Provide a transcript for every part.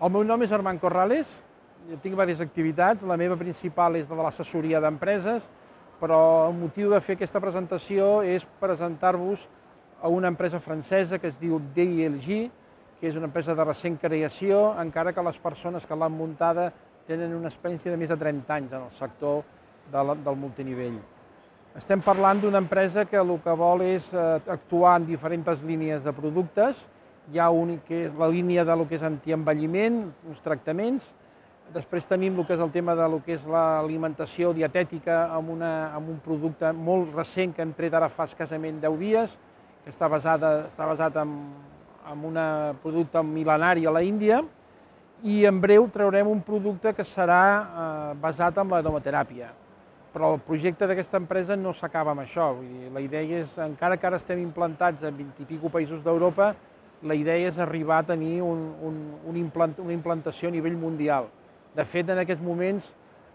El meu nom és Armand Corrales, jo tinc diverses activitats, la meva principal és de l'assessoria d'empreses, però el motiu de fer aquesta presentació és presentar-vos a una empresa francesa que es diu DILG, que és una empresa de recent creació, encara que les persones que l'han muntada tenen una experiència de més de 30 anys en el sector de la, del multinivell. Estem parlant d'una empresa que el que vol és eh, actuar en diferents línies de productes, hi ha un que és la línia de lo que és antienvelliment, uns tractaments, després tenim el que és el tema de lo que és l'alimentació dietètica amb, una, amb un producte molt recent que hem tret ara fa escasament 10 dies, que està, basada, està basat en, en un producte mil·lenari a la Índia, i en breu traurem un producte que serà eh, basat en l'aromateràpia. Però el projecte d'aquesta empresa no s'acaba amb això. Vull dir, la idea és, encara que ara estem implantats en 20 i escaig països d'Europa, la idea és arribar a tenir un, un, un implant, una implantació a nivell mundial. De fet, en aquests moments,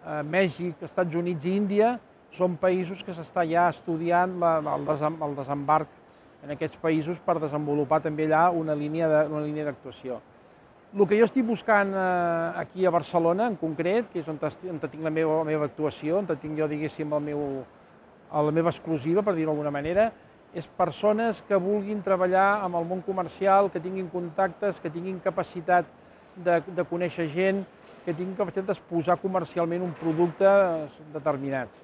eh, Mèxic, Estats Units i Índia són països que s'està ja estudiant la, la, el, desem, el desembarc en aquests països per desenvolupar també allà una línia d'actuació. El que jo estic buscant eh, aquí a Barcelona, en concret, que és on, on tinc la meva, la meva actuació, on tinc jo, diguéssim, el meu, la meva exclusiva, per dir-ho d'alguna manera, és persones que vulguin treballar amb el món comercial, que tinguin contactes, que tinguin capacitat de, de conèixer gent, que tinguin capacitat d'exposar comercialment un producte determinats.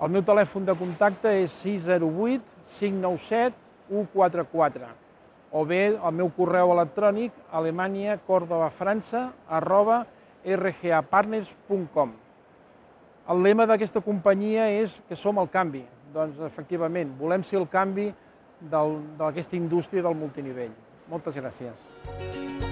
El meu telèfon de contacte és 608 597 144 o bé el meu correu electrònic alemanya arroba rgapartners.com. El lema d'aquesta companyia és que som el canvi, doncs, efectivament, volem ser el canvi d'aquesta indústria del multinivell. Moltes gràcies.